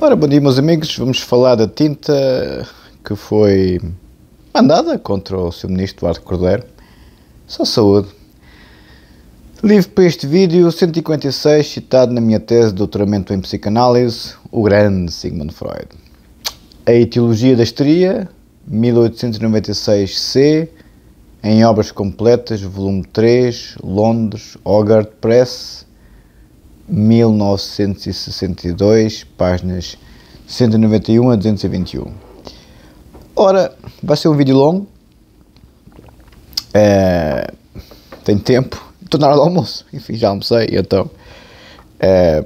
Ora, bom dia, meus amigos. Vamos falar da tinta que foi mandada contra o seu ministro Eduardo Cordeiro. Só saúde. Livro para este vídeo 156, citado na minha tese de doutoramento em psicanálise, o grande Sigmund Freud. A Etiologia da Histeria, 1896-C, em obras completas, volume 3, Londres, Hogarth Press, 1962, páginas 191 a 221. Ora, vai ser um vídeo longo. É, tenho tempo. Estou na hora do almoço. Enfim, já almocei, então é,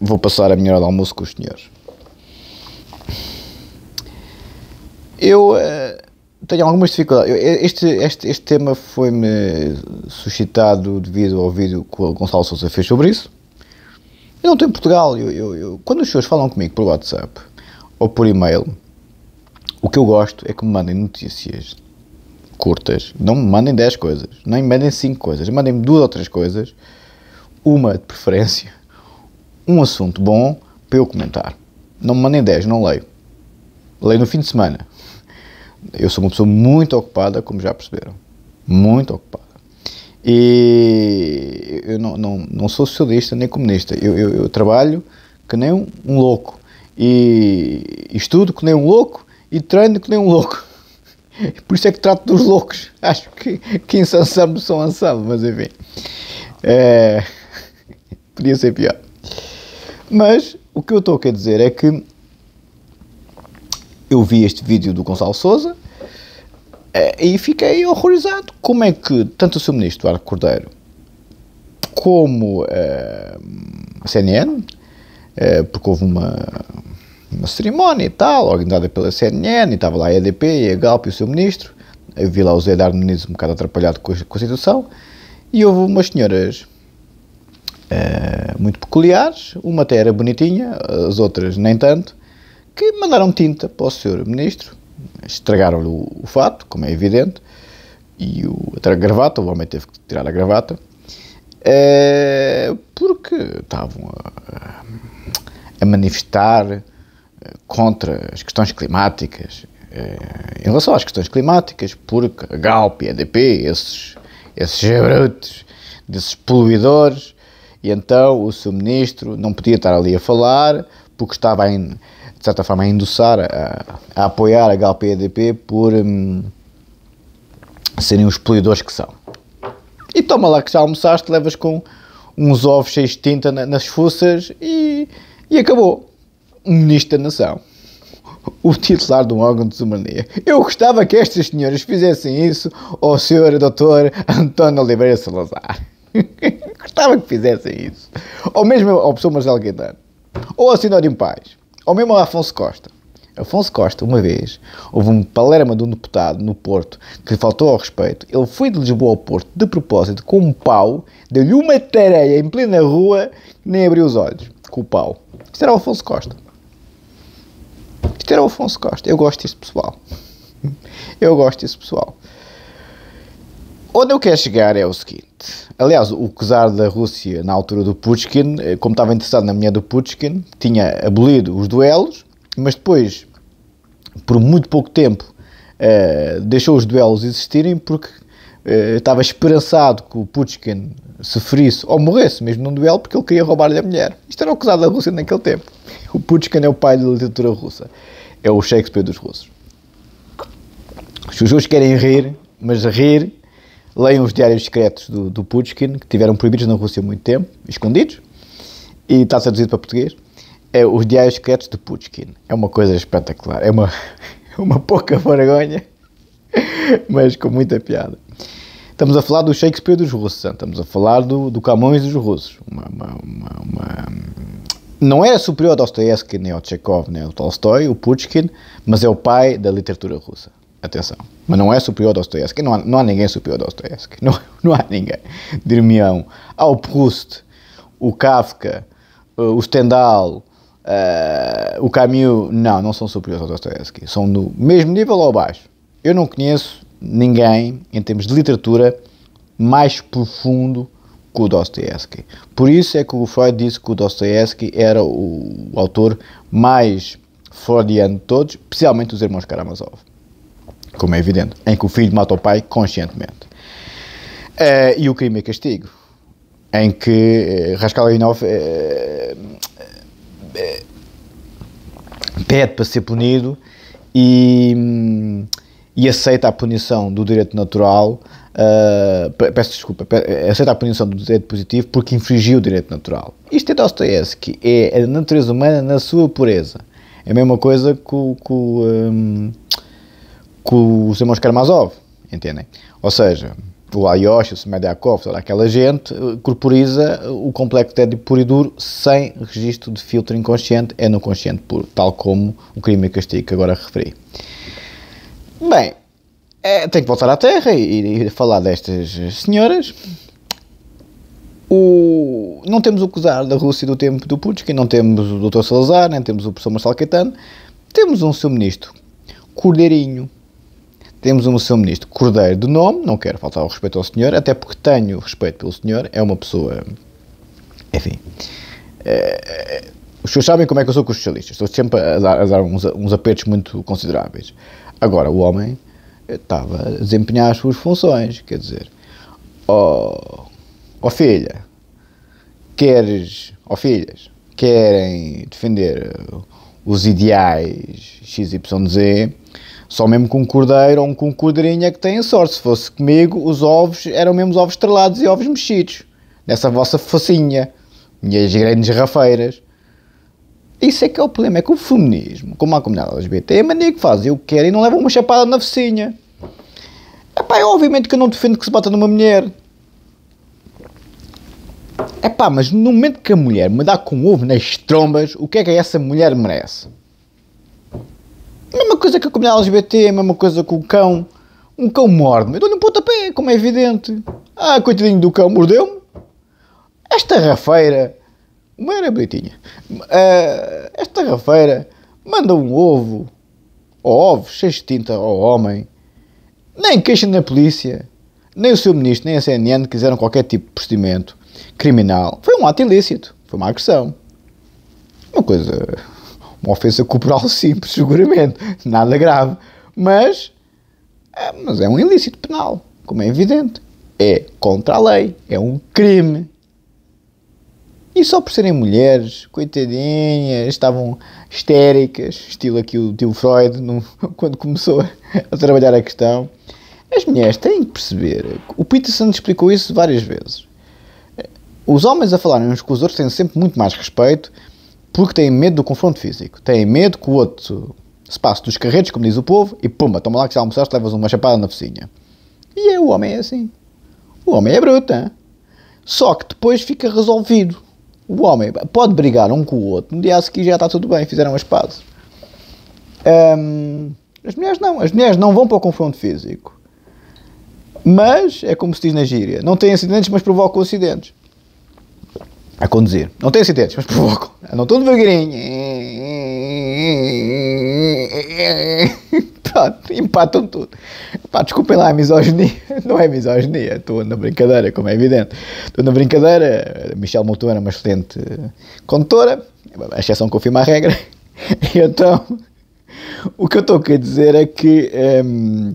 vou passar a minha hora do almoço com os senhores. Eu. É, tenho algumas dificuldades. Este, este, este tema foi-me suscitado devido ao vídeo que o Gonçalo Souza fez sobre isso. Eu não estou em Portugal. Eu, eu, eu, quando os senhores falam comigo por WhatsApp ou por e-mail, o que eu gosto é que me mandem notícias curtas. Não me mandem 10 coisas, nem me mandem 5 coisas. Mandem-me duas ou três coisas, uma de preferência, um assunto bom para eu comentar. Não me mandem 10, não leio. Leio no fim de semana. Eu sou uma pessoa muito ocupada, como já perceberam. Muito ocupada. E eu não, não, não sou socialista nem comunista. Eu, eu, eu trabalho que nem um, um louco. E estudo que nem um louco e treino que nem um louco. Por isso é que trato dos loucos. Acho que, que insansamos são ansames, mas enfim. É, podia ser pior. Mas o que eu estou a dizer é que eu vi este vídeo do Gonçalo Souza eh, e fiquei horrorizado. Como é que tanto o seu ministro Eduardo Cordeiro como eh, a CNN, eh, porque houve uma, uma cerimónia e tal, organizada pela CNN, e estava lá a EDP e a Galp e o seu ministro, eu vi lá o Zé Darno Muniz um bocado atrapalhado com a, constituição situação, e houve umas senhoras uh, muito peculiares, uma até era bonitinha, as outras nem tanto, que mandaram tinta para o Sr. Ministro, estragaram-lhe o, o fato, como é evidente, e o, a gravata, o homem teve que tirar a gravata, é, porque estavam a, a, manifestar eh, contra as questões climáticas, é, em relação às questões climáticas, porque a Galp e a EDP, esses, esses brutos, desses poluidores, e então o seu ministro não podia estar ali a falar porque estava em, de certa forma, a endossar, a, a apoiar a HPDP por hum, serem os poluidores que são. E toma lá que já almoçaste, levas com uns ovos cheios de tinta na, nas fuças e, e acabou. Ministro da Nação. O titular de um órgão de soberania. Eu gostava que estas senhoras fizessem isso ao senhor doutor António Oliveira Salazar. gostava que fizessem isso. Ou mesmo ao professor Marcelo Gaetano. Ou ao Sinório Paz. Ou mesmo ao Afonso Costa. Afonso Costa, uma vez, houve um palerma de um deputado no Porto que lhe faltou ao respeito. Ele foi de Lisboa ao Porto de propósito com um pau, deu-lhe uma tareia em plena rua, nem abriu os olhos com o pau. Isto era o Afonso Costa. Isto era o Afonso Costa. Eu gosto disso, pessoal. Eu gosto disso, pessoal. Onde eu quero chegar é o seguinte. Aliás, o czar da Rússia, na altura do Pushkin, eh, como estava interessado na mulher do Pushkin, tinha abolido os duelos, mas depois, por muito pouco tempo, uh, deixou os duelos existirem porque uh, estava esperançado que o Pushkin se ferisse ou morresse mesmo num duelo porque ele queria roubar-lhe a mulher. Isto era o czar da Rússia naquele tempo. O Pushkin é o pai da literatura russa. É o Shakespeare dos russos. Os russos querem rir, mas rir leiam os diários secretos do, do que tiveram proibidos na Rússia há muito tempo, escondidos, e está traduzido para português. É os diários secretos de Putin. É uma coisa espetacular, é uma, uma pouca vergonha, mas com muita piada. Estamos a falar do Shakespeare dos russos, estamos a falar do, do Camões dos russos. Uma, uma, uma, não é superior ao Dostoevsky, nem ao Tchekhov, nem ao Tolstói, o Pushkin, mas é o pai da literatura russa. Atenção. Mas não é superior a Dostoevsky. Não há, não há ninguém superior a Dostoevsky. Não, não há ninguém. Dirmião. Há o Proust, o Kafka, eh, o Stendhal, uh, o Camus. Não, não são superiores a Dostoevsky. São do mesmo nível ou abaixo. Eu não conheço ninguém, em termos de literatura, mais profundo que o Dostoevsky. Por isso é que o Freud disse que o Dostoevsky era o, o autor mais freudiano de todos, especialmente os irmãos Karamazov como é evidente, em que o filho mata o pai conscientemente. Uh, e o crime e é castigo, em que uh, Rascal uh, pede para ser punido e, um, e, aceita a punição do direito natural, peço desculpa, aceita a punição do direito positivo porque infringiu o direito natural. Isto é Dostoevsky, é a natureza humana na sua pureza. É a mesma coisa que o. Hum, com os irmãos Karamazov, entendem? Ou seja, o Ayosh, o Smedyakov, toda aquela gente, eh, corporiza eh, o complexo tédio puro e duro sem registro de filtro inconsciente, é no consciente puro, tal como o crime e castigo que agora referi. Bem, é, tenho que voltar à Terra e, e falar destas senhoras. O, não temos o Cusar da Rússia do tempo do Putin, não temos o Dr. Salazar, nem temos o professor Marcelo Caetano, temos um seu ministro, Cordeirinho, temos um seu ministro Cordeiro de nome, não quero faltar o respeito ao senhor, até porque tenho respeito pelo senhor, é uma pessoa. Enfim. É, os senhores sabem como é que eu sou com os socialistas, estou sempre a dar, a dar uns, uns apertos muito consideráveis. Agora, o homem eh, estava a desempenhar as suas funções, quer dizer, ó oh, oh filha, queres, ó oh filhas, querem defender os ideais XYZ, só mesmo com um cordeiro ou com um cordeirinha é que têm sorte. Se fosse comigo, os ovos eram mesmo ovos estrelados e ovos mexidos. Nessa vossa focinha. E as grandes rafeiras. Isso é que é o problema. É que o feminismo, como a comunidade LGBT, é mania que faz. Eu quero e não leva uma chapada na focinha. Epá, é obviamente que eu não defendo que se bata numa mulher. Epá, mas no momento que a mulher me dá com ovo nas trombas, o que é que essa mulher merece? A mesma coisa que a comunidade LGBT, a mesma coisa com o cão. Um cão morde-me. Eu dou-lhe um pontapé, como é evidente. Ah, coitadinho do cão, mordeu-me. Esta rafeira. Uma era bonitinha. Uh, esta rafeira manda um ovo. Ou ovos, cheio de tinta ao homem. Nem queixa na polícia. Nem o seu ministro, nem a CNN quiseram qualquer tipo de procedimento criminal. Foi um ato ilícito. Foi uma agressão. Uma coisa uma ofensa corporal simples, seguramente, nada grave. Mas, é, mas é um ilícito penal, como é evidente. É contra a lei, é um crime. E só por serem mulheres, coitadinhas, estavam histéricas, estilo aqui o tio Freud, no, quando começou a trabalhar a questão. As mulheres têm que perceber. O Peter explicou isso várias vezes. Os homens a falarem uns com os outros têm sempre muito mais respeito porque têm medo do confronto físico. Têm medo que o outro se passe dos carretes, como diz o povo, e pumba, toma lá que se almoçaste levas uma chapada na vizinha. E é, o homem é assim. O homem é bruto, hein? Só que depois fica resolvido. O homem pode brigar um com o outro, no um dia a seguir já está tudo bem, fizeram as pazes. Hum, as mulheres não, as mulheres não vão para o confronto físico. Mas, é como se diz na gíria, não têm acidentes, mas provocam acidentes a conduzir. Não tenho acidentes, mas provocam. Andam tão devagarinho. Pronto, empatam tudo. Pá, desculpem lá a misoginia. Não é misoginia, estou na brincadeira, como é evidente. Estou na brincadeira. Michel Mouton era uma excelente condutora, a exceção confirma a regra. E então, o que eu estou a dizer é que. Hum,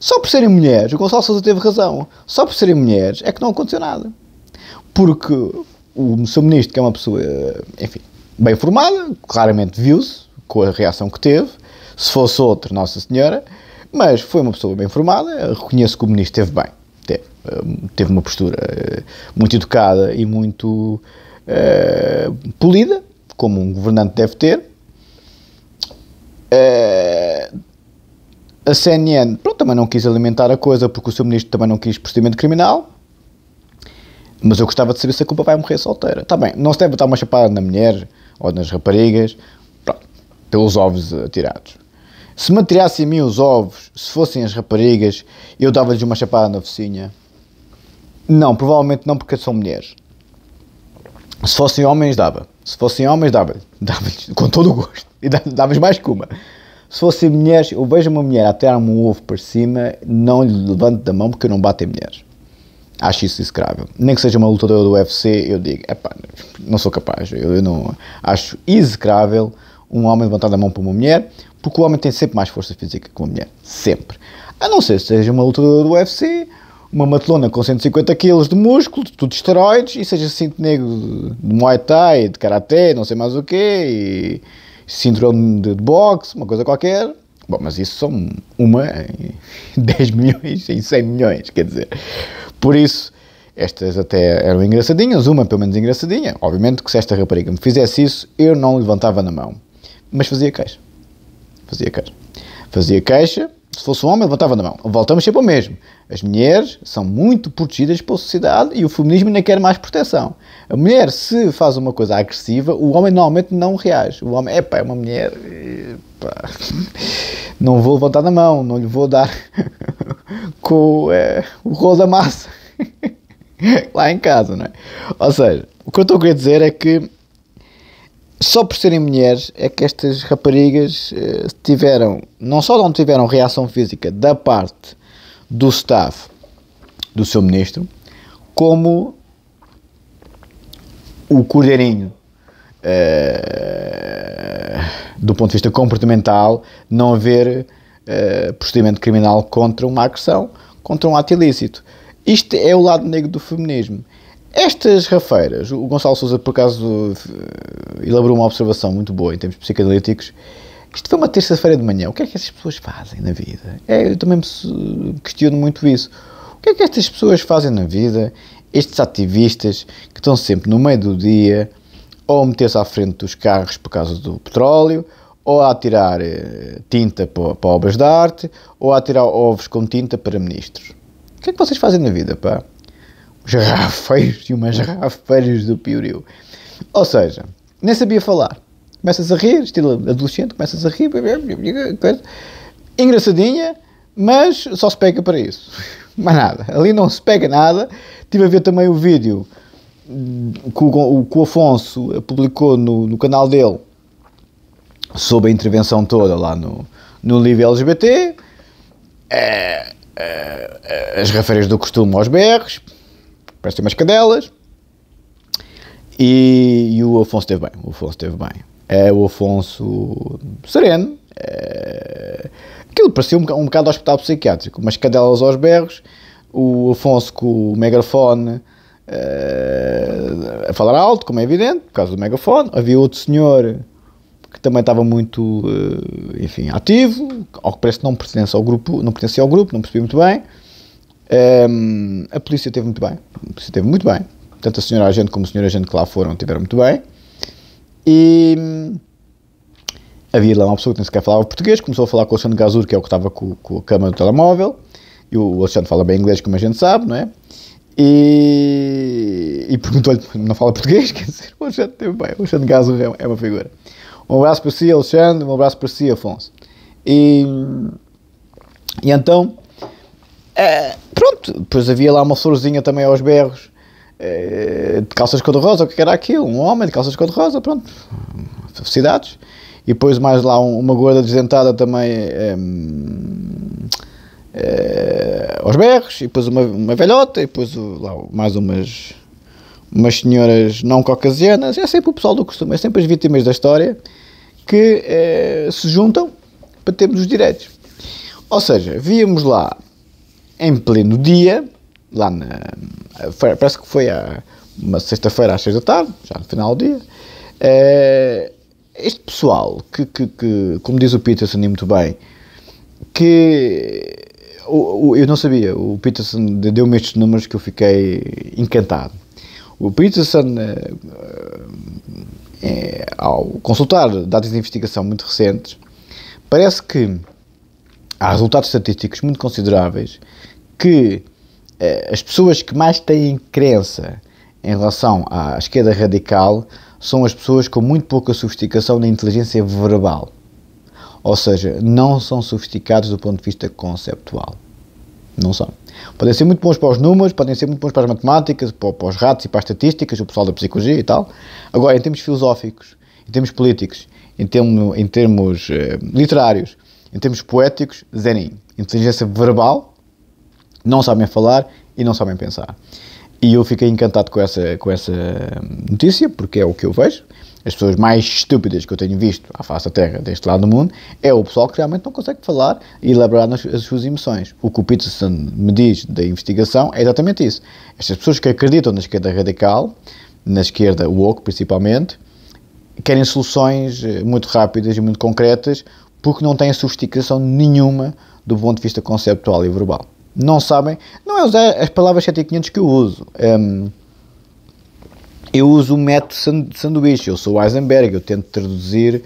só por serem mulheres, o Gonçalo Sousa teve razão, só por serem mulheres é que não aconteceu nada. Porque o seu ministro, que é uma pessoa, eh, enfim, bem formada, claramente viu-se com a reação que teve. Se fosse outro, Nossa Senhora, mas foi uma pessoa bem formada. Reconheço que o ministro esteve bem, teve, eh, teve uma postura eh, muito educada e muito uh, polida, como um governante deve ter. Uh, a CNN pronto, também não quis alimentar a coisa porque o seu ministro também não quis procedimento criminal. Mas eu gostava de saber se a culpa vai morrer solteira. Está bem, não se deve botar uma chapada na mulher ou nas raparigas, pronto, pelos ovos atirados. Se me atirassem a mim os ovos, se fossem as raparigas, eu dava-lhes uma chapada na oficina? Não, provavelmente não, porque são mulheres. Se fossem homens, dava. Se fossem homens, dava-lhes. Dava com todo o gosto. E dava-lhes mais que uma. Se fossem mulheres, eu vejo uma mulher a tirar-me um ovo para cima, não lhe levanto da mão porque eu não bato em mulheres acho isso execrável. Nem que seja uma lutadora do UFC, eu digo, epá, não sou capaz, eu, eu não acho execrável um homem levantar a mão para uma mulher, porque o homem tem sempre mais força física que uma mulher, sempre. A não ser que seja uma lutadora do UFC, uma matelona com 150 kg de músculo, tudo esteroides, e seja cinto negro de Muay Thai, de Karaté, não sei mais o quê, e cinturão de, de boxe, uma coisa qualquer, Bom, mas isso são uma em 10 milhões, em 100 milhões, quer dizer. Por isso, estas até eram engraçadinhas, uma pelo menos engraçadinha. Obviamente que se esta rapariga me fizesse isso, eu não levantava na mão. Mas fazia queixa. Fazia queixa. Fazia queixa se fosse um homem, levantava na mão. Voltamos sempre ao mesmo. As mulheres são muito protegidas pela sociedade e o feminismo nem quer mais proteção. A mulher, se faz uma coisa agressiva, o homem normalmente não reage. O homem, epá, é uma mulher. Não vou levantar na mão, não lhe vou dar com é, o rolo da massa lá em casa, não é? Ou seja, o que eu estou a querer dizer é que só por serem mulheres é que estas raparigas eh, tiveram, não só não tiveram reação física da parte do staff do seu ministro, como o cordeirinho eh, do ponto de vista comportamental não haver eh, procedimento criminal contra uma agressão, contra um ato ilícito. Isto é o lado negro do feminismo. Estas rafeiras, o Gonçalo Souza, por acaso, elaborou uma observação muito boa em termos psicanalíticos. Isto foi uma terça-feira de manhã. O que é que essas pessoas fazem na vida? É, eu também me questiono muito isso. O que é que estas pessoas fazem na vida? Estes ativistas que estão sempre no meio do dia ou a meter-se à frente dos carros por causa do petróleo, ou a tirar eh, tinta para, para obras de arte, ou a tirar ovos com tinta para ministros. O que é que vocês fazem na vida, pá? os e umas rafeiras do Pioril. Ou seja, nem sabia falar. Começas a rir, estilo adolescente, começas a rir, coisa. engraçadinha, mas só se pega para isso. Mais nada. Ali não se pega nada. Estive a ver também o vídeo que o, que o Afonso publicou no, no canal dele sobre a intervenção toda lá no, no livro LGBT. É, eh, é, eh, eh, as referências do costume aos berros parece ter umas cadelas. E, e, o Afonso esteve bem, o Afonso esteve bem. É, o Afonso sereno, é, aquilo parecia um, um bocado hospital psiquiátrico, umas cadelas aos berros, o Afonso com o megafone é, a falar alto, como é evidente, por causa do megafone. Havia outro senhor que também estava muito, é, enfim, ativo, ao que parece que não pertence ao grupo, não pertencia ao grupo, não percebi muito bem. Um, a polícia teve muito bem. A polícia teve muito bem. Tanto a senhora agente como o senhor agente que lá foram tiveram muito bem. E hum, havia lá uma pessoa que nem sequer falava português, começou a falar com o Alexandre Gazur, que é o que estava com, com a câmera do telemóvel. E o Alexandre fala bem inglês, como a gente sabe, não é? E, e perguntou-lhe, não fala português? Quer dizer, o Alexandre teve bem. O Alexandre Gazur é, é uma figura. Um abraço para si, Alexandre, um abraço para si, Afonso. E, hum, e então Uh, pronto, depois havia lá uma florzinha também aos berros, uh, de calças cor-de-rosa, o é que era aquilo? Um homem de calças cor-de-rosa, pronto, felicidades. E depois mais lá um, uma gorda desentada também um, uh, eh, aos berros, e depois uma, uma velhota, e depois lá, mais umas, umas senhoras não caucasianas. É sempre o pessoal do costume, é sempre as vítimas da história que se juntam para termos os direitos. Ou seja, víamos lá em pleno dia, lá na. Parece que foi a, uma sexta-feira às seis da tarde, já no final do dia. Eh, este pessoal que, que, que, como diz o Peterson e muito bem, que o, o, eu não sabia, o Peterson deu-me estes números que eu fiquei encantado. O Peterson, é, ao consultar dados de investigação muito recentes, parece que há resultados estatísticos muito consideráveis que eh, as pessoas que mais têm crença em relação à esquerda radical são as pessoas com muito pouca sofisticação na inteligência verbal. Ou seja, não são sofisticados do ponto de vista conceptual. Não são. Podem ser muito bons para os números, podem ser muito bons para as matemáticas, para, para os ratos e para as estatísticas, o pessoal da psicologia e tal. Agora, em termos filosóficos, em termos políticos, em, em termos eh, literários, em termos poéticos, zenin. Inteligência verbal, não sabem falar e não sabem pensar. E eu fiquei encantado com essa, com essa notícia, porque é o que eu vejo. As pessoas mais estúpidas que eu tenho visto à face da Terra, deste lado do mundo, é o pessoal que realmente não consegue falar e elaborar nas, as suas emoções. O que o Peterson me diz da investigação é exatamente isso. Estas pessoas que acreditam na esquerda radical, na esquerda woke principalmente, querem soluções eh, muito rápidas e muito concretas, porque não têm sofisticação nenhuma do ponto de vista conceptual e verbal. Não sabem, não é usar as palavras 7500 que eu uso. Um, eu uso o método sanduíche, eu sou Heisenberg, eu tento traduzir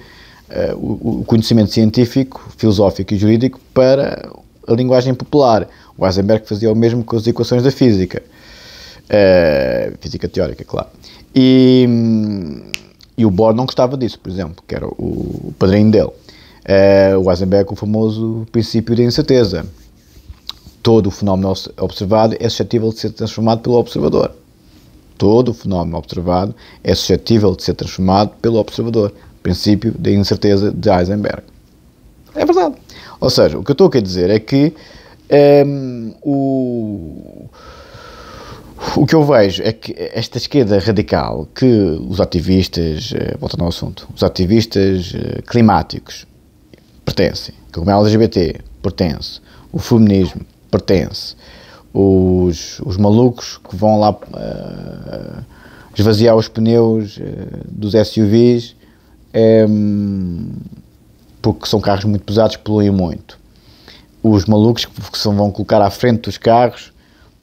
uh, o, o, conhecimento científico, filosófico e jurídico para a linguagem popular. O Heisenberg fazia o mesmo com as equações da física, uh, física teórica, claro. E, hum, e o Bohr não gostava disso, por exemplo, que era o padrinho dele é, o Heisenberg, é o famoso princípio da incerteza. Todo o fenómeno observado é suscetível de ser transformado pelo observador. Todo o fenómeno observado é suscetível de ser transformado pelo observador. Princípio da incerteza de Heisenberg. É verdade. Ou seja, o que eu estou a dizer é que um, ehm, o, o que eu vejo é que esta esquerda radical que os ativistas, eh, voltando ao assunto, os ativistas eh, climáticos pertencem. o LGBT pertence. O feminismo pertence. Os, os malucos que vão lá uh, esvaziar os pneus uh, dos SUVs um, ehm, porque são carros muito pesados, poluem muito. Os malucos que são, vão colocar à frente dos carros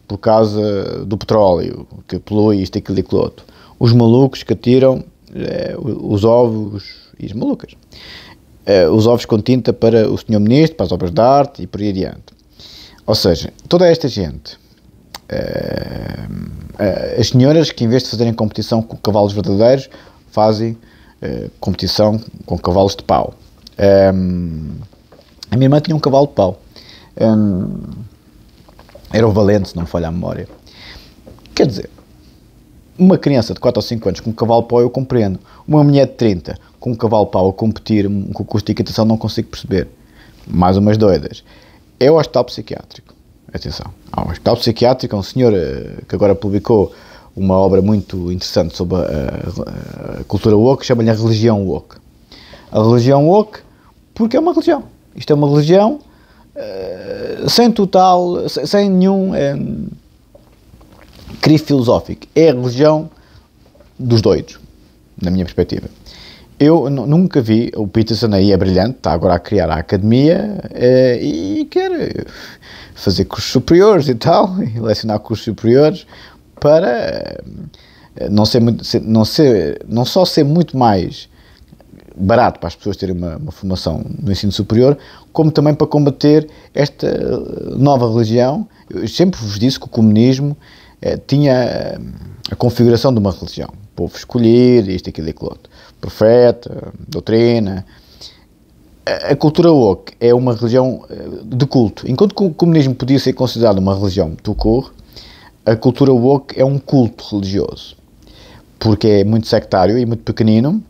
por causa do petróleo, que polui isto, aquilo e aquilo outro. Os malucos que atiram eh, os ovos e as malucas uh, os ovos com tinta para o Senhor Ministro, para as obras de arte e por aí adiante. Ou seja, toda esta gente, uh, as senhoras que em vez de fazerem competição com cavalos verdadeiros, fazem competição com cavalos de pau. Um, a minha irmã tinha um cavalo de pau. Um, era o Valente, se não me falha a memória. Quer dizer, uma criança de 4 ou 5 anos com um cavalo de pau eu compreendo. Uma mulher de 30 com um cavalo-pau a competir com o custo de equitação não consigo perceber. Mais umas doidas. É o hospital psiquiátrico. Atenção. Há um hospital psiquiátrico, um senhor eh, que agora publicou uma obra muito interessante sobre a, a, a cultura woke, chama-lhe a religião woke. A religião woke, porque é uma religião. Isto é uma religião uh, sem total, sem, sem nenhum um, eh, filosófico. É a religião dos doidos, na minha perspectiva. Eu nunca vi, o Peterson aí é brilhante, está agora a criar a academia eh, e quer fazer cursos superiores e tal, e lecionar cursos superiores para eh, não ser, muito, não ser não só ser muito mais barato para as pessoas terem uma, uma, formação no ensino superior, como também para combater esta eh, nova religião. Eu sempre vos disse que o comunismo eh, tinha a configuração de uma religião, o povo escolher, isto, aquilo e aquilo outro profeta, doutrina. A cultura woke é uma religião eh, de culto. Enquanto o comunismo podia ser considerado uma religião do cor, a cultura woke é um culto religioso, porque é muito sectário e muito pequenino,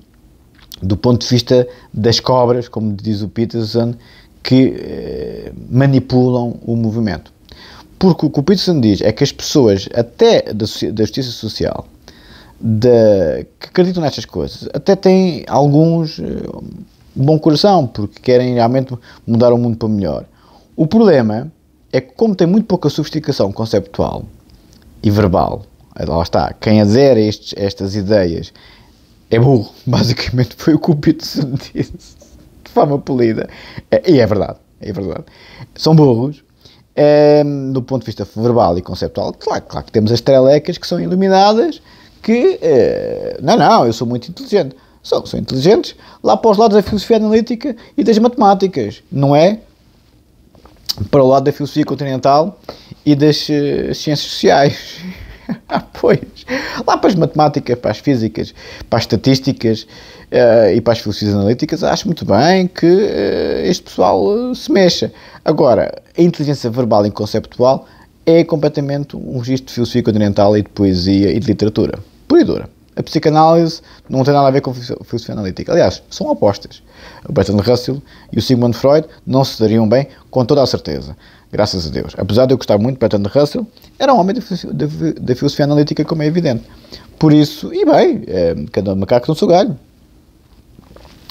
do ponto de vista das cobras, como diz o Peterson, que eh, manipulam o movimento. Porque o que o Peterson diz é que as pessoas, até da, da justiça social, de, que acreditam nestas coisas, até têm alguns eh, bom coração, porque querem realmente mudar o mundo para melhor. O problema é que, como tem muito pouca sofisticação conceptual e verbal, eh, lá está, quem adere a estes, estas ideias é burro. Basicamente foi o que o disse, de forma polida. Eh, e é verdade, é verdade. São burros. do ponto de vista verbal e conceptual, claro, claro que temos as trelecas que são iluminadas, que, eh, não, não, eu sou muito inteligente. São, são inteligentes lá para os lados da filosofia analítica e das matemáticas, não é para o lado da filosofia continental e das uh, ciências sociais. ah, pois, lá para as matemáticas, para as físicas, para as estatísticas uh, e para as filosofias analíticas, acho muito bem que uh, este pessoal se mexa. Agora, a inteligência verbal e conceptual é completamente um registro de filosofia continental e de poesia e de literatura. Pura e dura. A psicanálise não tem nada a ver com a filosofia analítica. Aliás, são opostas. O Bertrand Russell e o Sigmund Freud não se dariam bem com toda a certeza. Graças a Deus. Apesar de eu gostar muito de Bertrand Russell, era um homem da filosofia analítica, como é evidente. Por isso, e bem, é, cada macaco no seu galho.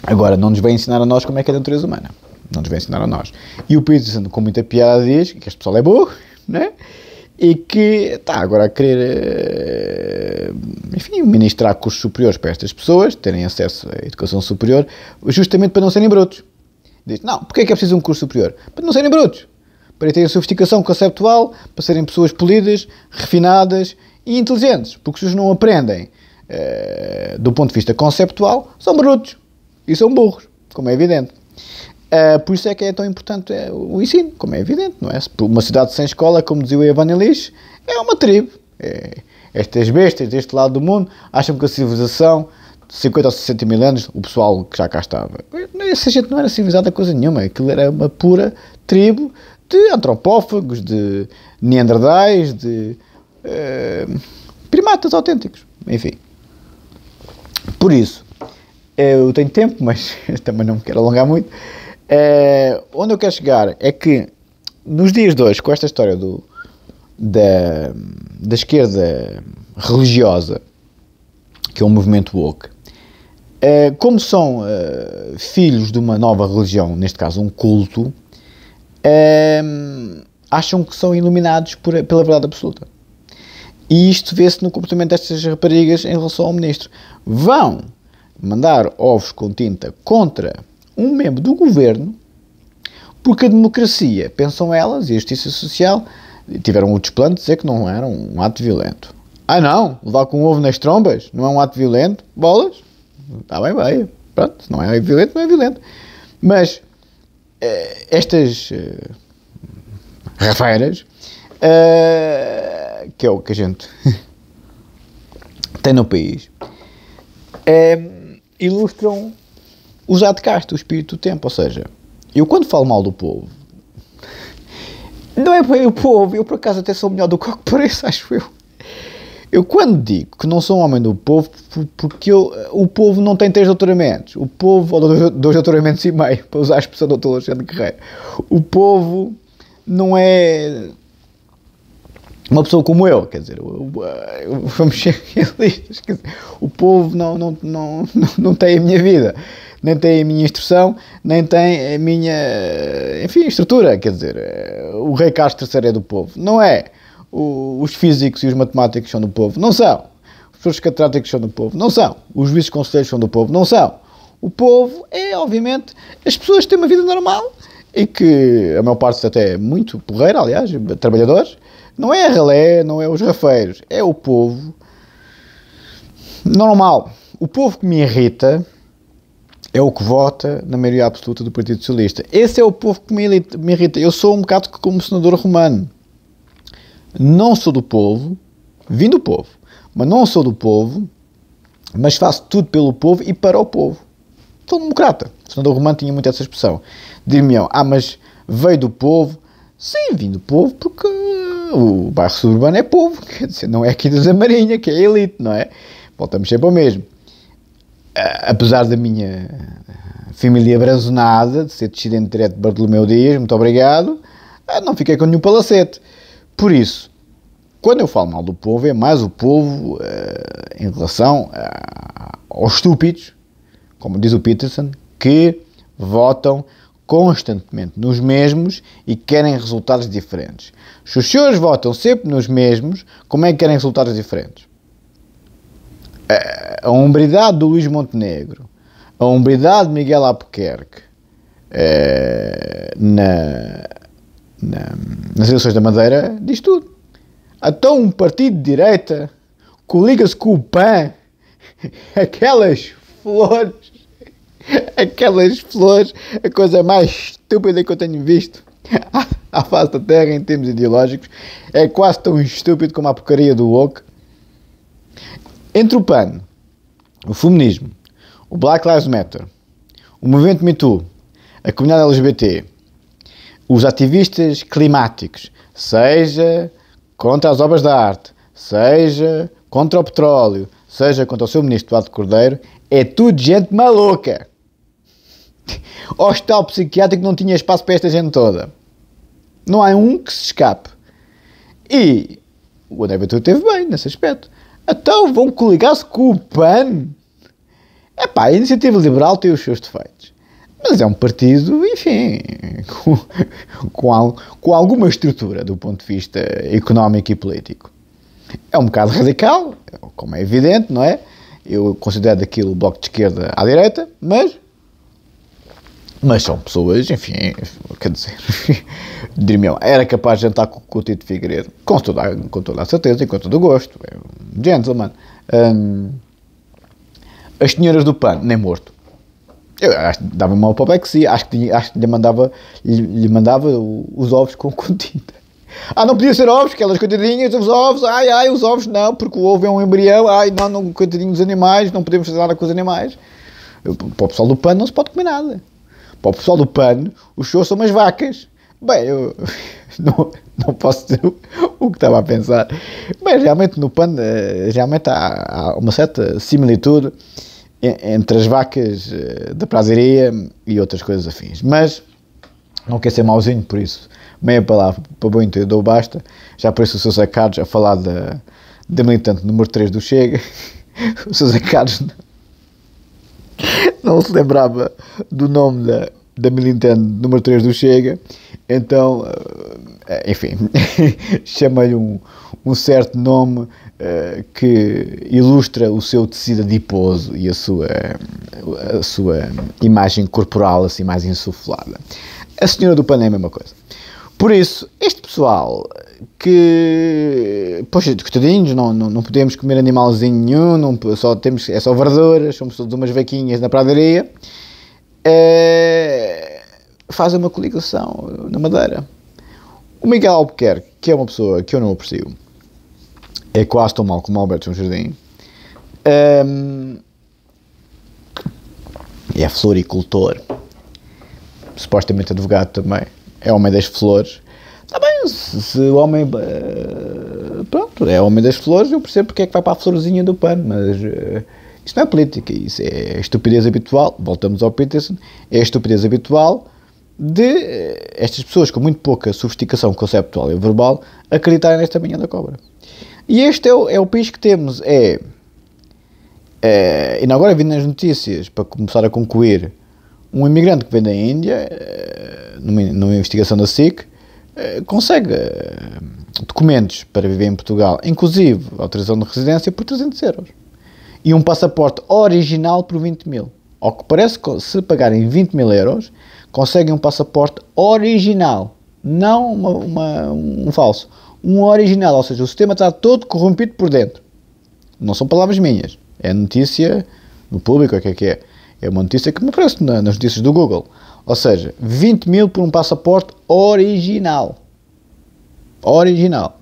Agora, não nos vai ensinar a nós como é que é a natureza humana. Não nos vai ensinar a nós. E o Peterson, com muita piada, diz que este pessoal é burro né? e que está agora a querer, eh, enfim, ministrar cursos superiores para estas pessoas, terem acesso à educação superior, justamente para não serem brutos. Diz, não, porque é que é preciso um curso superior? Para não serem brutos, para terem sofisticação conceptual, para serem pessoas polidas, refinadas e inteligentes, porque se os não aprendem eh, do ponto de vista conceptual, são brutos e são burros, como é evidente. Eh, por isso é que é tão importante eh, o ensino, como é evidente, não é? Uma cidade sem escola, como dizia o Ivan Elish, é uma tribo. É, estas bestas deste lado do mundo acham que a civilização, 50 ou 60 mil anos, o pessoal que já cá estava. É, Essa gente não era civilizada coisa nenhuma, aquilo era uma pura tribo de antropófagos, de neandertais, de eh, primatas autênticos. Enfim. Por isso, eu tenho tempo, mas também não me quero alongar muito. É, onde eu quero chegar é que nos dias de hoje, com esta história do, da, da esquerda religiosa, que é o movimento woke, é, como são é, filhos de uma nova religião, neste caso um culto, é, acham que são iluminados por, pela verdade absoluta. E isto vê-se no comportamento destas raparigas em relação ao ministro. Vão mandar ovos com tinta contra um membro do governo, porque a democracia, pensam elas, e a justiça social, tiveram o desplante de dizer que não era um ato violento. Ah não, levar com um ovo nas trombas não é um ato violento? Bolas? Está bem, bem. Pronto, se não é violento, não é violento. Mas eh, estas eh, rafeiras, eh, que é o que a gente tem no país, eh, ilustram os casta, o espírito do tempo. Ou seja, eu quando falo mal do povo, não é bem o povo, eu por acaso até sou melhor do que o que pareço, acho eu. Eu quando digo que não sou um homem do povo, porque eu, o povo não tem três doutoramentos. O povo, ou dois doutoramentos e meio, para usar a expressão do doutor Alexandre Guerreiro. O povo não é uma pessoa como eu, quer dizer, vamos ser realistas, o povo não, não, não, não, tem a minha vida nem tem a minha instrução, nem tem a minha, enfim, estrutura. Quer dizer, eh, o Rei Castro III é do povo, não é? O, os físicos e os matemáticos são do povo, não são. Os professores catedráticos são do povo, não são. Os juízes conselheiros são do povo, não são. O povo é, obviamente, as pessoas que têm uma vida normal e que a maior parte até é muito porreira, aliás, trabalhadores, não é a relé não é os rafeiros, é o povo normal. O povo que me irrita é o que vota na maioria absoluta do Partido Socialista. Esse é o povo que me irrita. Eu sou um bocado como senador romano. Não sou do povo, vim do povo, mas não sou do povo, mas faço tudo pelo povo e para o povo. Sou democrata. O senador romano tinha muito essa expressão. Dir-me-ão, ah, mas veio do povo. Sim, vim do povo porque uh, o bairro suburbano é povo, quer dizer, não é aqui dos da Marinha, que é elite, não é? Voltamos sempre ao mesmo. Eh, apesar da minha eh, família abrasonada de ser descendente direto de Bartolomeu Dias, muito obrigado, eh, não fiquei com nenhum palacete. Por isso, quando eu falo mal do povo, é mais o povo uh, em relação aos estúpidos, como diz o Peterson, que votam constantemente nos mesmos e querem resultados diferentes. Se os senhores votam sempre nos mesmos, como é que querem resultados diferentes? a, hombridade do Luís Montenegro, a hombridade de Miguel Albuquerque eh, na, na, nas eleições da Madeira diz tudo. Até um partido de direita coliga-se com o PAN, aquelas flores, aquelas flores, a coisa mais estúpida que eu tenho visto à face da Terra em termos ideológicos, é quase tão estúpido como a porcaria do Woke. Entre o PAN, o feminismo, o Black Lives Matter, o movimento Me Too, a comunidade LGBT, os ativistas climáticos, seja contra as obras da arte, seja contra o petróleo, seja contra o seu ministro Eduardo Cordeiro, é tudo gente maluca. O hospital psiquiátrico não tinha espaço para esta gente toda. Não há um que se escape. E o André Ventura teve bem nesse aspecto. Então vão coligar-se com o PAN? É pá, a Iniciativa Liberal tem os seus defeitos. Mas é um partido, enfim, com, com, al, com alguma estrutura do ponto de vista económico e político. É um bocado radical, como é evidente, não é? Eu considero aquilo o bloco de esquerda à direita, mas mas são pessoas, enfim, quer dizer, diria era capaz de jantar com o Tito Figueiredo, com toda, com toda a certeza e com todo o gosto. Gentleman. Um, as senhoras do PAN, nem morto. Eu dava uma apoplexia, acho que, tinha, acho que lhe mandava, lhe, lhe mandava os ovos com, com tinta. Ah, não podia ser ovos, aquelas coitadinhas, os ovos, ai, ai, os ovos não, porque o ovo é um embrião, ai, não, não, coitadinho dos animais, não podemos fazer nada com os animais. Eu, para o pessoal do pano não se pode comer nada. Para o pessoal do pano, os shows são umas vacas. Bem, eu... não, não posso dizer o, o que estava a pensar. Mas realmente no pano, eh, realmente há, há, uma certa similitude entre as vacas eh, da prazeria e outras coisas afins. Mas não quer ser mauzinho por isso. Meia palavra para bom entendedor basta. Já apareceu o seu Zé Carlos a falar da, da militante número 3 do Chega. O seu Zé Carlos não, não se lembrava do nome da, da militante número 3 do Chega, então, eh, eh, enfim, chama-lhe um, um certo nome uh, que ilustra o seu tecido adiposo e a sua, a sua imagem corporal assim mais insuflada. A senhora do pan é a mesma coisa. Por isso, este pessoal que, poxa, coitadinhos, não, não, não podemos comer animalzinho nenhum, não, só temos, é só verduras, somos todos umas vaquinhas na pradaria, é, fazem uma coligação na Madeira. O Miguel Albuquerque, que é uma pessoa que eu não aprecio, é quase tão mal como Alberto Jardim. Um, ehm, é floricultor, supostamente advogado também, é homem das flores. Está bem, se, se o homem. Uh, pronto, é homem das flores, eu percebo porque é que vai para a florzinha do pano, mas. Uh, isto não é política, isso é a estupidez habitual. Voltamos ao Peterson, é a estupidez habitual de eh, estas pessoas com muito pouca sofisticação conceptual e verbal acreditarem nesta manhã da cobra. E este é o, é o país que temos. É, é, e agora vindo nas notícias, para começar a concluir, um imigrante que vem da Índia, eh, numa, numa investigação da SIC, eh, consegue documentos para viver em Portugal, inclusive autorização de residência, por 300 euros e um passaporte original por 20 mil. Ao que parece, se pagarem 20 mil euros, conseguem um passaporte original, não uma, uma, um falso. Um original, ou seja, o sistema está todo corrompido por dentro. Não são palavras minhas, é notícia no público, o é que é que é? É uma notícia que me aparece nas notícias do Google. Ou seja, 20 mil por um passaporte original. Original.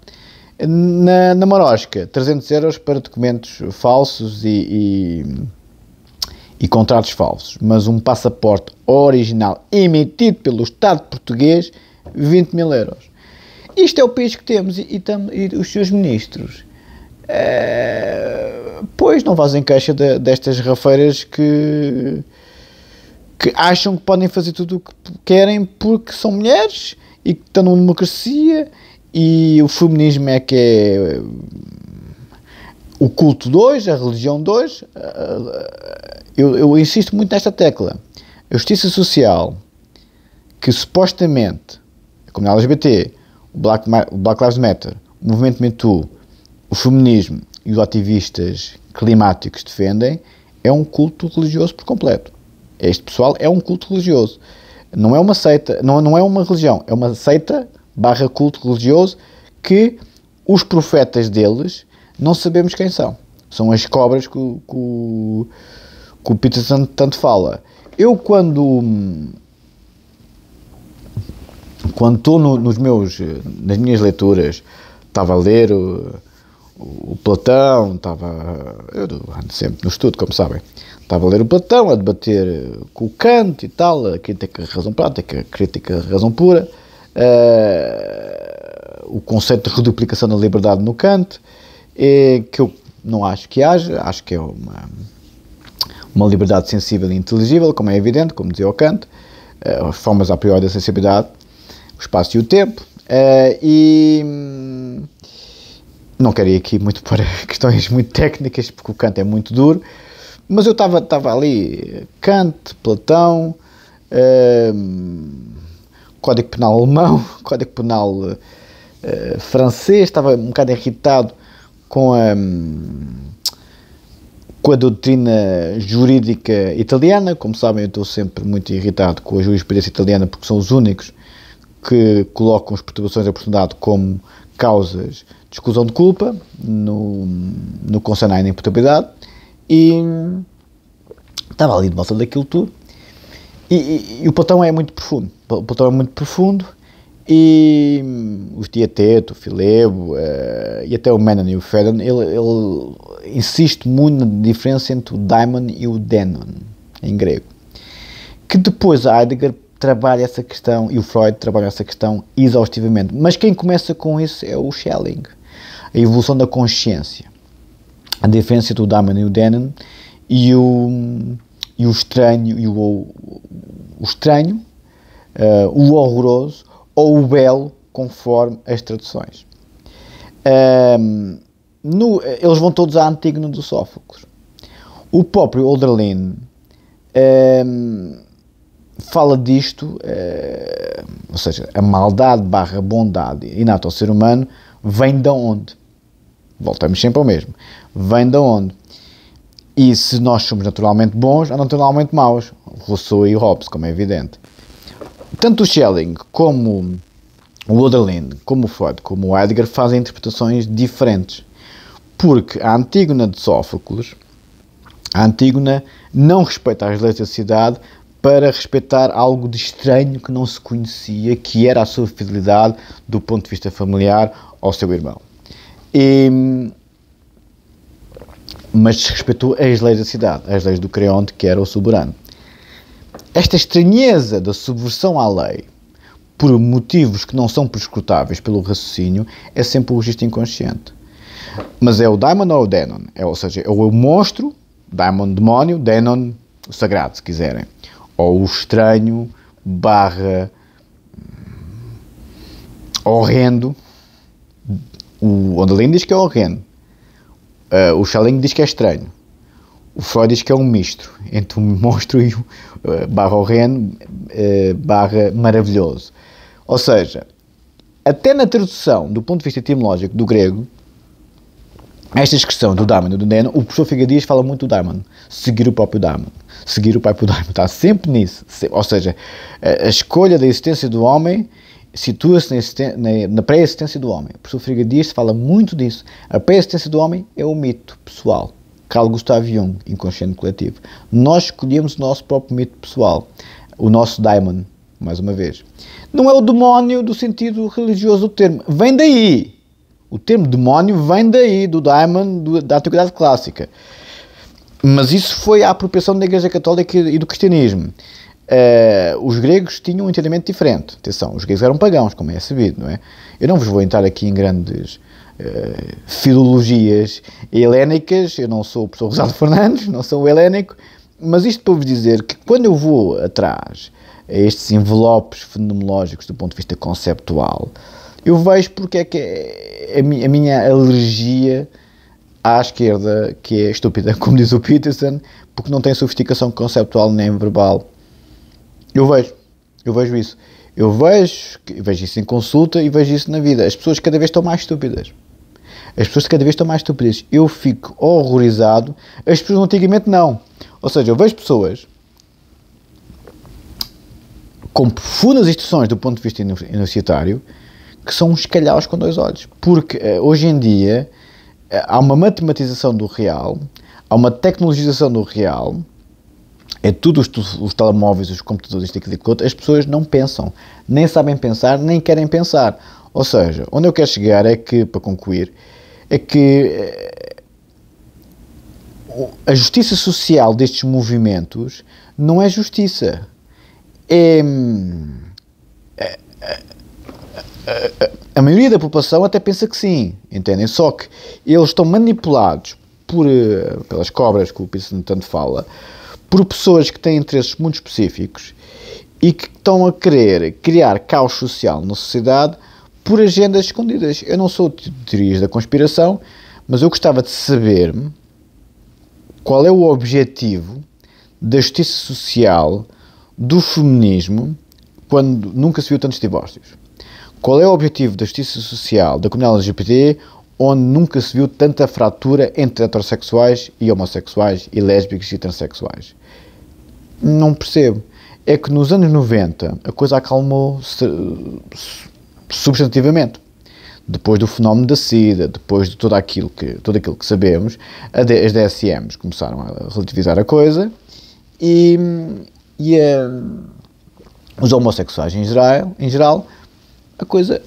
Na, na Marosca, 300 euros para documentos falsos e, e, e contratos falsos, mas um passaporte original emitido pelo Estado português, 20 mil euros. Isto é o país que temos e, e, tam, e os seus ministros. É, pois não fazem caixa de, destas rafeiras que, que acham que podem fazer tudo o que querem porque são mulheres e que estão numa democracia e o feminismo é que é eh, o culto hoje, a religião 2. Eh, eh, eu, eu, insisto muito nesta tecla. A justiça social, que supostamente a comunidade LGBT, o Black, o Black Lives Matter, o movimento Mentu, o feminismo e os ativistas climáticos defendem, é um culto religioso por completo. Este pessoal é um culto religioso. Não é uma seita, não, não é uma religião, é uma seita barra culto religioso, que os profetas deles não sabemos quem são. São as cobras que, o, que o, que o Peter tanto, tanto fala. Eu quando quando estou no, nos meus nas minhas leituras estava a ler o, o Platão, estava eu ando sempre no estudo, como sabem, estava a ler o Platão, a debater com o Kant e tal, a crítica razão prática, a crítica razão pura uh, o conceito de reduplicação da liberdade no Kant, e que eu não acho que haja, acho que é uma, uma liberdade sensível e inteligível, como é evidente, como dizia o Kant, uh, formas a priori da sensibilidade, o espaço e o tempo, uh, e hum, não quero ir aqui muito para questões muito técnicas, porque o Kant é muito duro, mas eu estava ali, Kant, Platão, hum, Código Penal alemão, Código Penal uh, francês, estava um bocado irritado com a, hum, com a doutrina jurídica italiana. Como sabem, eu estou sempre muito irritado com a jurisprudência italiana porque são os únicos que colocam as perturbações da oportunidade como causas de exclusão de culpa no, no conceito à inimputabilidade e hum, estava ali de volta daquilo tudo e, e, e o Platão é muito profundo. O Platão é muito profundo e hum, os Diateto, o Filebo uh, e até o Menon e o Fedon, ele, ele, insiste muito na diferença entre o daimon e o denon, em grego. Que depois Heidegger trabalha essa questão e o Freud trabalha essa questão exaustivamente. Mas quem começa com isso é o Schelling, a evolução da consciência. A diferença entre o daimon e o denon e o hum, e o estranho, e o, o estranho, uh, o horroroso ou o belo, conforme as traduções. Um, ehm, no, eles vão todos à Antígona do Sófocles. O próprio Oderlin um, ehm, fala disto, eh, ou seja, a maldade barra bondade inata ao ser humano vem de onde? Voltamos sempre ao mesmo. Vem de onde? E se nós somos naturalmente bons ou naturalmente maus, Rousseau e Hobbes, como é evidente. Tanto o Schelling como o Oderlin, como o Freud, como o Edgar fazem interpretações diferentes. Porque a Antígona de Sófocles, a Antígona não respeita as leis da cidade para respeitar algo de estranho que não se conhecia, que era a sua fidelidade do ponto de vista familiar ao seu irmão. E, mas desrespeitou as leis da cidade, as leis do Creonte, que era o soberano. Esta estranheza da subversão à lei, por motivos que não são prescrutáveis pelo raciocínio, é sempre o registro inconsciente. Mas é o daimon ou o denon, é, ou seja, é o monstro, daimon demónio, denon o sagrado, se quiserem, ou o estranho barra horrendo, o Ondalino diz que é horrendo, Uh, o Schelling diz que é estranho. O Freud diz que é um misto entre um monstro e uh, barra horrendo, uh, eh, barra maravilhoso. Ou seja, até na tradução, do ponto de vista etimológico do grego, esta expressão do Daimon e do Neno, o professor Figadias fala muito do Daimon, seguir o próprio Daimon, seguir o próprio Daimon, está sempre nisso. Ou seja, a escolha da existência do homem situa-se na pré-existência do homem. O professor Friga fala muito disso. A pré-existência do homem é o mito pessoal. Carl Gustav Jung, inconsciente coletivo. Nós escolhemos o nosso próprio mito pessoal, o nosso daimon, mais uma vez. Não é o demónio do sentido religioso do termo. Vem daí. O termo demónio vem daí, do daimon, do, da antiguidade clássica. Mas isso foi a apropriação da Igreja Católica e do cristianismo. Uh, os gregos tinham um entendimento diferente. Atenção, os gregos eram pagãos, como é sabido, não é? Eu não vos vou entrar aqui em grandes uh, filologias helénicas, eu não sou o professor Rosado Fernandes, não sou o helénico, mas isto para vos dizer que quando eu vou atrás a estes envelopes fenomenológicos do ponto de vista conceptual, eu vejo porque é que é a, a minha alergia à esquerda, que é estúpida, como diz o Peterson, porque não tem sofisticação conceptual nem verbal eu vejo, eu vejo isso. Eu vejo, vejo isso em consulta e vejo isso na vida. As pessoas cada vez estão mais estúpidas. As pessoas cada vez estão mais estúpidas. Eu fico horrorizado. As pessoas antigamente não. Ou seja, eu vejo pessoas com profundas instruções do ponto de vista universitário que são uns calhaus com dois olhos. Porque eh, hoje em dia eh, há uma matematização do real, há uma tecnologização do real é tudo os, os telemóveis, os computadores, isto, aquilo, as pessoas não pensam, nem sabem pensar, nem querem pensar. Ou seja, onde eu quero chegar é que, para concluir, é que eh, a justiça social destes movimentos não é justiça. É, hum, é. é, é, é a maioria da população até pensa que sim, entendem? Só que eles estão manipulados por, eh, pelas cobras que o Pearson tanto fala, por pessoas que têm interesses muito específicos e que estão a querer criar caos social na sociedade por agendas escondidas. Eu não sou de teorias da conspiração, mas eu gostava de saber qual é o objetivo da justiça social, do feminismo, quando nunca se viu tantos divórcios. Qual é o objetivo da justiça social, da comunidade LGBT, onde nunca se viu tanta fratura entre heterossexuais e homossexuais e lésbicas e transexuais? não percebo é que nos anos 90 a coisa acalmou substantivamente. Depois do fenómeno da SIDA, depois de tudo aquilo que, tudo aquilo que sabemos, as DSMs começaram a relativizar a coisa e, e a, os homossexuais em geral, em geral a coisa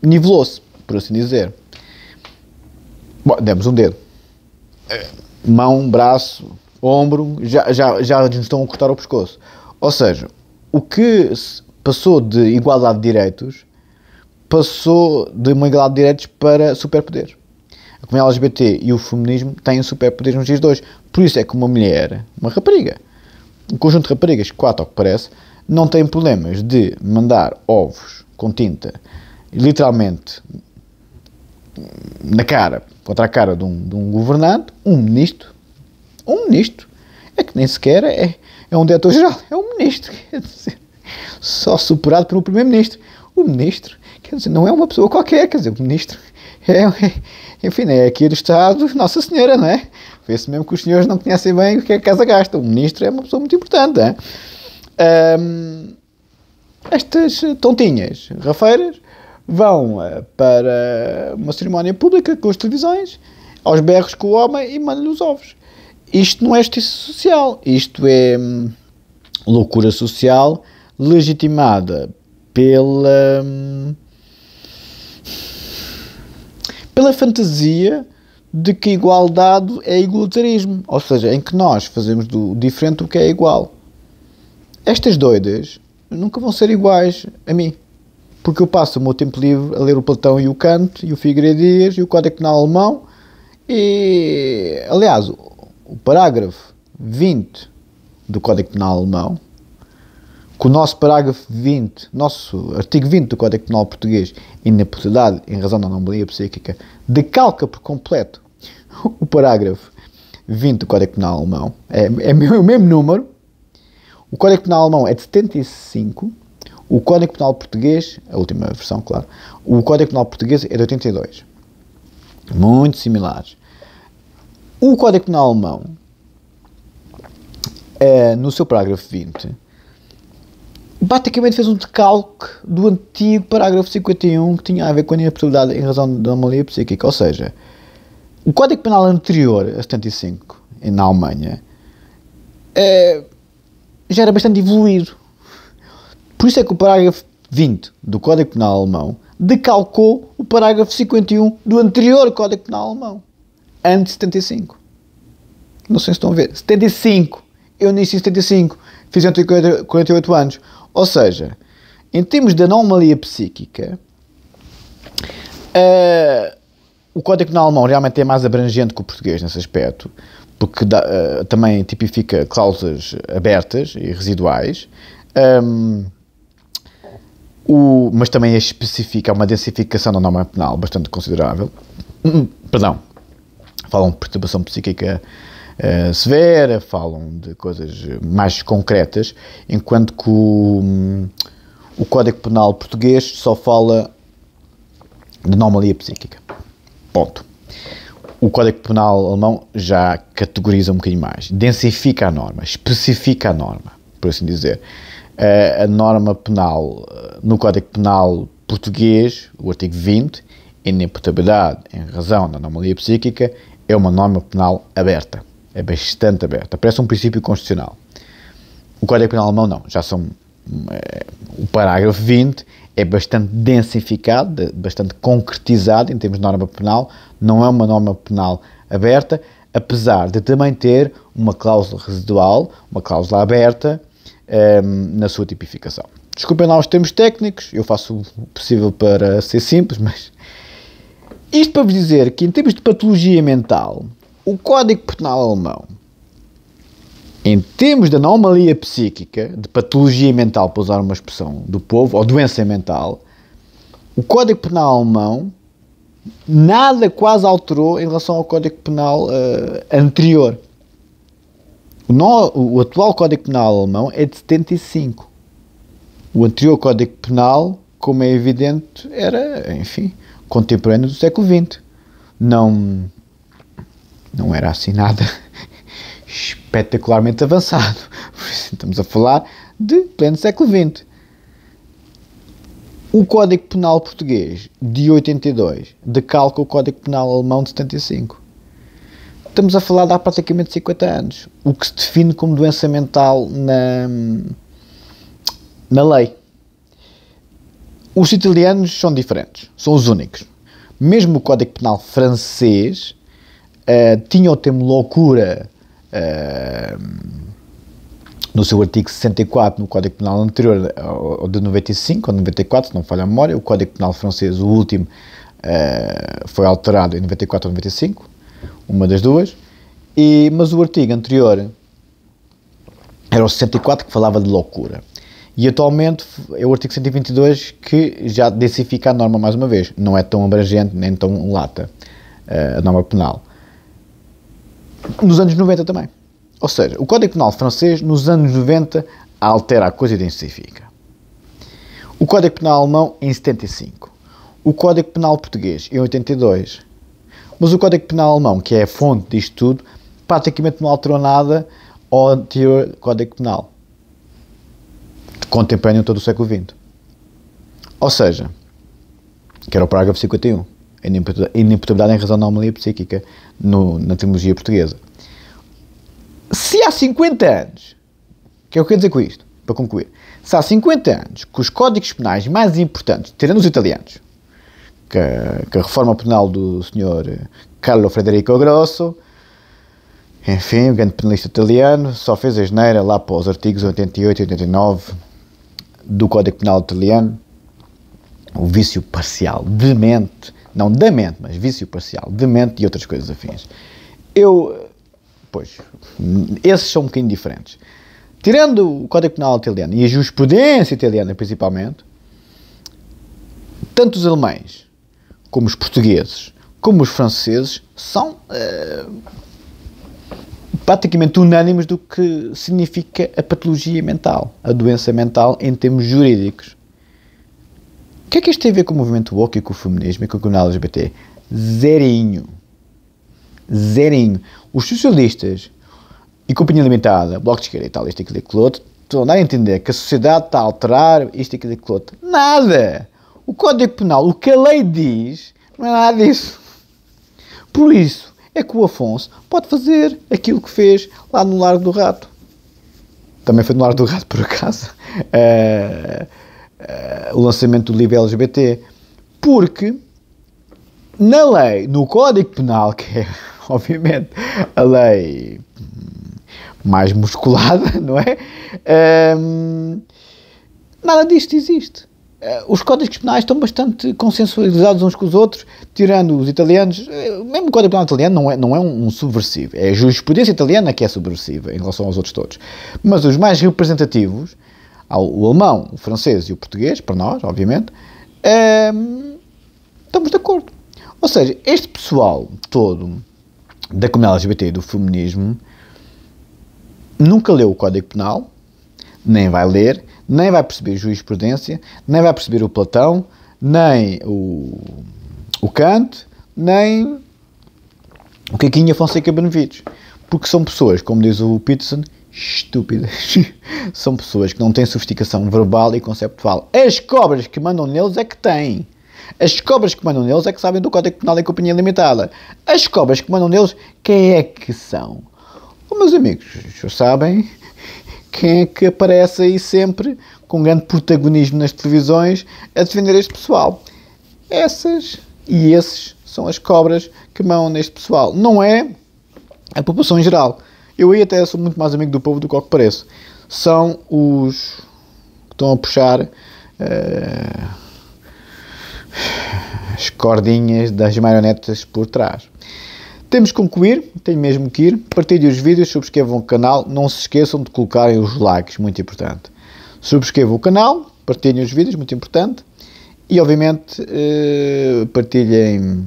nivelou-se, por assim dizer. Bom, demos um dedo. Eh, mão, braço, ombro, já, já, já nos estão a cortar o pescoço. Ou seja, o que passou de igualdade de direitos passou de uma igualdade de direitos para superpoder. A comunidade LGBT e o feminismo têm superpoder nos dias de Por isso é que uma mulher, uma rapariga, um conjunto de raparigas, quatro ao que parece, não tem problemas de mandar ovos com tinta, literalmente na cara, contra a cara de um, de um governante, um ministro, é um ministro é que nem sequer é, é um diretor-geral, é um ministro, quer dizer, só superado por um primeiro-ministro. O ministro, quer dizer, não é uma pessoa qualquer, quer dizer, o ministro é, é enfim, né, é aqui do Estado, Nossa Senhora, não é? Vê-se mesmo que os senhores não conhecem bem o é que a casa gasta. O ministro é uma pessoa muito importante, não é? Um, estas tontinhas rafeiras vão eh, para uma cerimónia pública com as televisões, aos berros com o homem e mandam-lhe os ovos. Isto não é justiça social, isto é hum, loucura social legitimada pela. Hum, pela fantasia de que igualdade é igualitarismo, ou seja, em que nós fazemos do diferente o que é igual. Estas doidas nunca vão ser iguais a mim, porque eu passo o meu tempo livre a ler o Platão e o Kant e o Figueiredo e o Código Penal Alemão e, aliás, o parágrafo 20 do Código Penal Alemão, que o nosso parágrafo 20, nosso artigo 20 do Código Penal Português, inaptidade em razão da anomalia psíquica, decalca por completo o parágrafo 20 do Código Penal Alemão. É, é, é o mesmo número. O Código Penal Alemão é de 75. O Código Penal Português, a última versão, claro. O Código Penal Português é de 82. Muito similares. O Código Penal Alemão, eh, no seu parágrafo 20, basicamente fez um decalque do antigo parágrafo 51 que tinha a ver com a impossibilidade em razão da anomalia psíquica. Ou seja, o Código Penal anterior a 75, na Alemanha, eh, já era bastante evoluído. Por isso é que o parágrafo 20 do Código Penal Alemão decalcou o parágrafo 51 do anterior Código Penal Alemão antes de 75. Não sei se estão a ver. 75. Eu nasci em 75. Fiz 48 anos. Ou seja, em termos de anomalia psíquica, uh, o código penal alemão realmente é mais abrangente que o português nesse aspecto, porque dá, uh, também tipifica cláusulas abertas e residuais. Um, ehm, o, mas também especifica uma densificação da norma penal bastante considerável. Perdão falam de perturbação psíquica uh, severa, falam de coisas mais concretas, enquanto que o, um, o Código Penal português só fala de anomalia psíquica. Ponto. O Código Penal alemão já categoriza um bocadinho mais, densifica a norma, especifica a norma, por assim dizer. Eh, a norma penal, eh, no Código Penal português, o artigo 20, imputabilidade, em razão da anomalia psíquica, é uma norma penal aberta, é bastante aberta, parece um princípio constitucional. O Código Penal Alemão não, já são. Eh, o parágrafo 20 é bastante densificado, bastante concretizado em termos de norma penal, não é uma norma penal aberta, apesar de também ter uma cláusula residual, uma cláusula aberta um, ehm, na sua tipificação. Desculpem lá os termos técnicos, eu faço o possível para ser simples, mas isto para vos dizer que, em termos de patologia mental, o Código Penal Alemão, em termos de anomalia psíquica, de patologia mental, para usar uma expressão do povo, ou doença mental, o Código Penal Alemão nada quase alterou em relação ao Código Penal uh, anterior. O, no, o, atual Código Penal alemão é de 75. O anterior Código Penal, como é evidente, era, enfim, contemporâneo do século XX. Não, não era assim nada espetacularmente avançado. Estamos a falar de pleno século XX. O Código Penal Português de 82 decalca o Código Penal Alemão de 75. Estamos a falar de há praticamente 50 anos, o que se define como doença mental na, na lei. Os italianos são diferentes, são os únicos. Mesmo o Código Penal francês uh, tinha o termo loucura uh, no seu artigo 64, no Código Penal anterior ao de 95 ou 94, se não falha a memória, o Código Penal francês, o último, uh, foi alterado em 94 ou 95, uma das duas, e, mas o artigo anterior era o 64 que falava de loucura. E atualmente é o artigo 122 que já densifica a norma mais uma vez. Não é tão abrangente nem tão lata eh, a norma penal. Nos anos 90 também. Ou seja, o Código Penal francês, nos anos 90, altera a coisa e densifica. O Código Penal alemão, em 75. O Código Penal português, em 82. Mas o Código Penal alemão, que é a fonte disto tudo, praticamente não alterou nada ao anterior Código Penal contemporâneo todo o século XX. Ou seja, que era o parágrafo 51, inimputabilidade em razão da anomalia psíquica no, na terminologia portuguesa. Se há 50 anos, que é o que eu quero dizer com isto, para concluir, se há 50 anos que os códigos penais mais importantes, tirando os italianos, que, que a reforma penal do senhor Carlo Frederico Grosso, enfim, o grande penalista italiano, só fez a geneira lá para os artigos 88 e 89 do Código Penal Italiano, o vício parcial de mente, não demente, mente, mas vício parcial de mente e outras coisas afins. Eu, pois, esses são um bocadinho diferentes. Tirando o Código Penal Italiano e a jurisprudência italiana principalmente, tanto os alemães como os portugueses, como os franceses, são uh, praticamente unânimes do que significa a patologia mental, a doença mental em termos jurídicos. O que é que isto tem a ver com o movimento woke e com o feminismo e com o comunidade LGBT? Zerinho. Zerinho. Os socialistas e Companhia Limitada, Bloco de Esquerda e tal, isto, aquilo e aquilo outro, estão a dar a entender que a sociedade está a alterar isto, e aquilo e aquilo outro. Nada! O Código Penal, o que a lei diz, não é nada disso. Por isso, é que o Afonso pode fazer aquilo que fez lá no Largo do Rato. Também foi no Largo do Rato, por acaso, uh, uh, o lançamento do livro LGBT. Porque na lei, no Código Penal, que é obviamente a lei mais musculada, não é? Ehm, nada disto existe. Eh, os códigos penais estão bastante consensualizados uns com os outros, tirando os italianos. Eh, o Mesmo Código Penal italiano não é, não é um, um, subversivo. É a jurisprudência italiana que é subversiva em relação aos outros todos. Mas os mais representativos, o alemão, o francês e o português, para nós, obviamente, é, estamos de acordo. Ou seja, este pessoal todo da comunidade LGBT e do feminismo nunca leu o Código Penal nem vai ler, nem vai perceber jurisprudência, nem vai perceber o Platão, nem o, o Kant, nem o Caquinha Fonseca Benevides. Porque são pessoas, como diz o Peterson, estúpidas. são pessoas que não têm sofisticação verbal e conceptual. As cobras que mandam neles é que têm. As cobras que mandam neles é que sabem do Código Penal e Companhia é Limitada. As cobras que mandam neles, quem é que são? Oh, meus amigos, vocês sabem, quem é que aparece aí sempre com grande protagonismo nas televisões a defender este pessoal. Essas e esses são as cobras que mão neste pessoal. Não é a população em geral. Eu aí até sou muito mais amigo do povo do que o que parece São os que estão a puxar uh, as cordinhas das marionetas por trás. Temos que concluir, tenho mesmo que ir. Partilhem os vídeos, subscrevam o canal. Não se esqueçam de colocarem os likes, muito importante. Subscrevam o canal, partilhem os vídeos, muito importante. E obviamente eh, partilhem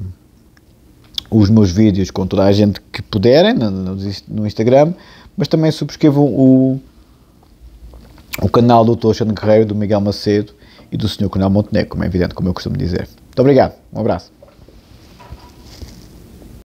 os meus vídeos com toda a gente que puderem no Instagram, mas também subscrevam o, o canal do Dr. Xano Guerreiro, do Miguel Macedo e do Sr. Conal Montenegro, como é evidente, como eu costumo dizer. Muito obrigado, um abraço.